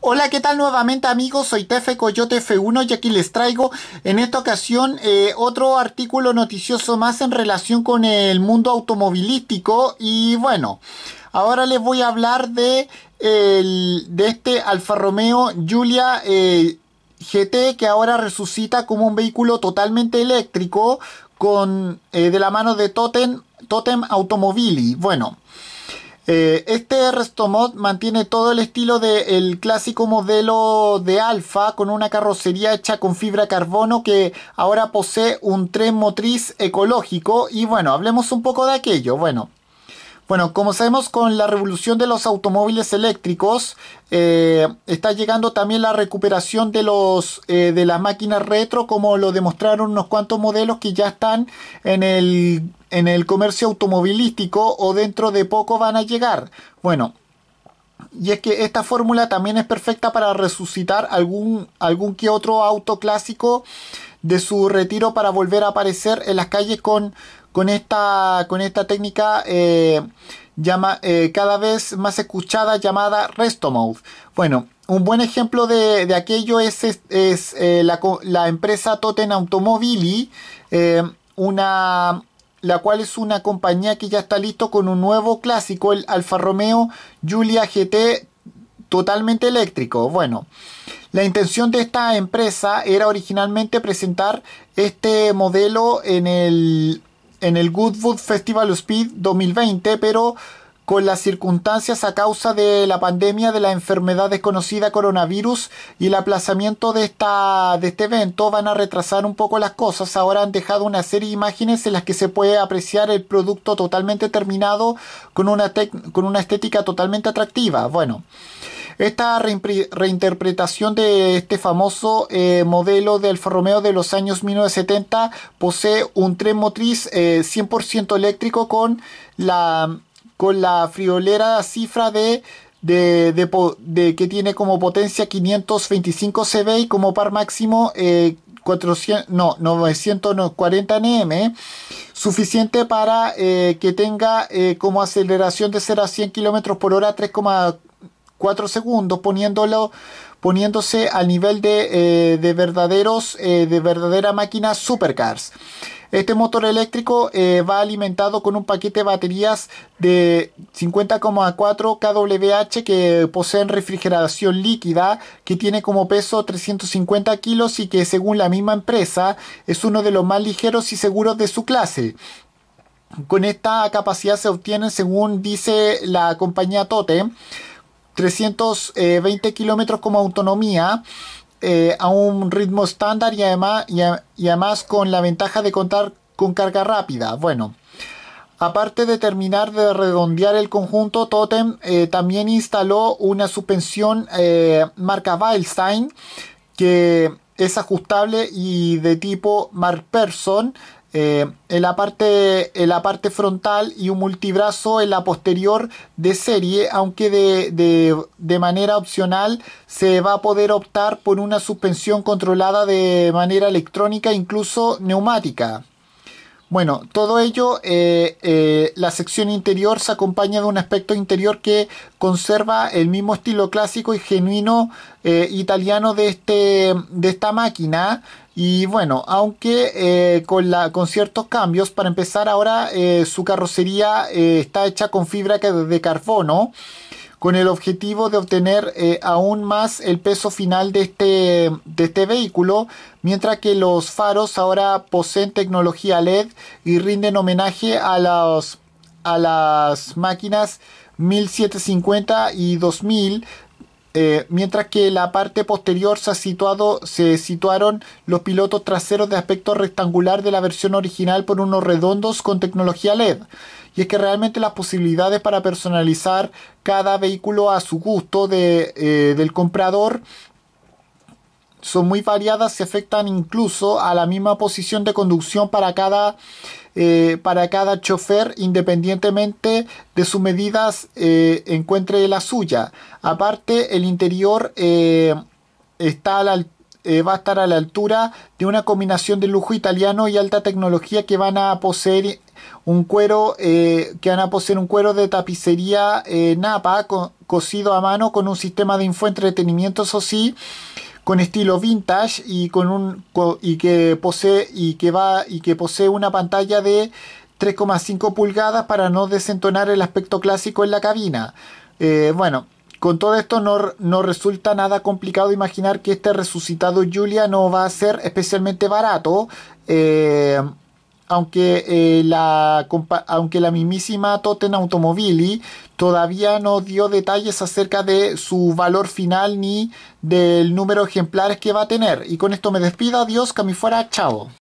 Hola, ¿qué tal nuevamente amigos? Soy Tefe Coyote F1 y aquí les traigo en esta ocasión eh, otro artículo noticioso más en relación con el mundo automovilístico y bueno, ahora les voy a hablar de, de este Alfa Romeo Giulia eh, GT que ahora resucita como un vehículo totalmente eléctrico con, eh, de la mano de Totem, Totem Automobili. Bueno. Eh, este Restomod mantiene todo el estilo del clásico modelo de Alfa con una carrocería hecha con fibra carbono que ahora posee un tren motriz ecológico y bueno, hablemos un poco de aquello. Bueno, bueno, como sabemos con la revolución de los automóviles eléctricos, eh, está llegando también la recuperación de, los, eh, de las máquinas retro, como lo demostraron unos cuantos modelos que ya están en el en el comercio automovilístico o dentro de poco van a llegar. Bueno, y es que esta fórmula también es perfecta para resucitar algún, algún que otro auto clásico de su retiro para volver a aparecer en las calles con, con, esta, con esta técnica eh, llama, eh, cada vez más escuchada llamada Resto Bueno, un buen ejemplo de, aquello es, es, eh, la, la, empresa Totten Automobili, una, la cual es una compañía que ya está listo con un nuevo clásico, el Alfa Romeo Giulia GT totalmente eléctrico. Bueno, la intención de esta empresa era originalmente presentar este modelo en el, en el Goodwood Festival of Speed 2020, pero con las circunstancias a causa de la pandemia de la enfermedad desconocida coronavirus y el aplazamiento de, esta, de este evento van a retrasar un poco las cosas. Ahora han dejado una serie de imágenes en las que se puede apreciar el producto totalmente terminado con una, con una estética totalmente atractiva. Bueno. Esta reinterpretación de este famoso eh, modelo del Alfa de los años 1970 posee un tren motriz 100% eh, eléctrico con la con la friolera cifra de, de, que tiene como potencia 525 cb y como par máximo 400, 940 Nm, suficiente para eh, que tenga eh, como aceleración de 0 a 100 km por hora 3,4 segundos, poniéndolo poniéndose al nivel de, eh, verdaderos, eh, de verdadera máquina supercars. Este motor eléctrico eh, va alimentado con un paquete de baterías de 50,4 kWh que poseen refrigeración líquida, que tiene como peso 350 kilos y que según la misma empresa es uno de los más ligeros y seguros de su clase. Con esta capacidad se obtienen, según dice la compañía Totem, 320 eh, kilómetros como autonomía eh, a un ritmo estándar y además, y, además con la ventaja de contar con carga rápida. Bueno, Aparte de terminar de redondear el conjunto, Totem eh, también instaló una suspensión marca Weilstein que es ajustable y de tipo Mark Person eh, en, la parte, la parte frontal y un multibrazo en la posterior de serie, aunque de, de, manera opcional se va a poder optar por una suspensión controlada de manera electrónica, incluso neumática. Bueno, todo ello, eh, eh, la sección interior se acompaña de un aspecto interior que conserva el mismo estilo clásico y genuino eh, italiano de, este, de esta máquina. Y bueno, aunque con, la, con ciertos cambios, para empezar ahora su carrocería está hecha con fibra de carbono con el objetivo de obtener eh, aún más el peso final de este, de este vehículo, mientras que los faros ahora poseen tecnología LED y rinden homenaje a, a las máquinas 1750 y 2000 eh, mientras que la parte posterior se, ha situado, se situaron los pilotos traseros de aspecto rectangular de la versión original por unos redondos con tecnología LED. Y es que realmente las posibilidades para personalizar cada vehículo a su gusto de, eh, del comprador son muy variadas ...se afectan incluso a la misma posición de conducción para cada, eh, para cada chofer independientemente de sus medidas eh, encuentre la suya. Aparte, el interior eh, está va a estar a la altura de una combinación de lujo italiano y alta tecnología que van a poseer un cuero que van a poseer un cuero de tapicería napa cosido a mano con un sistema de infoentretenimiento, eso sí, con estilo vintage y con un y que posee y que va y que posee una pantalla de 3,5 pulgadas para no desentonar el aspecto clásico en la cabina. Eh, bueno, con todo esto no, no, resulta nada complicado imaginar que este resucitado Julia no va a ser especialmente barato. Eh, aunque, eh, la, aunque la mismísima Totten Automobili todavía no dio detalles acerca de su valor final ni del número de ejemplares que va a tener. Y con esto me despido, adiós, que fuera, chao.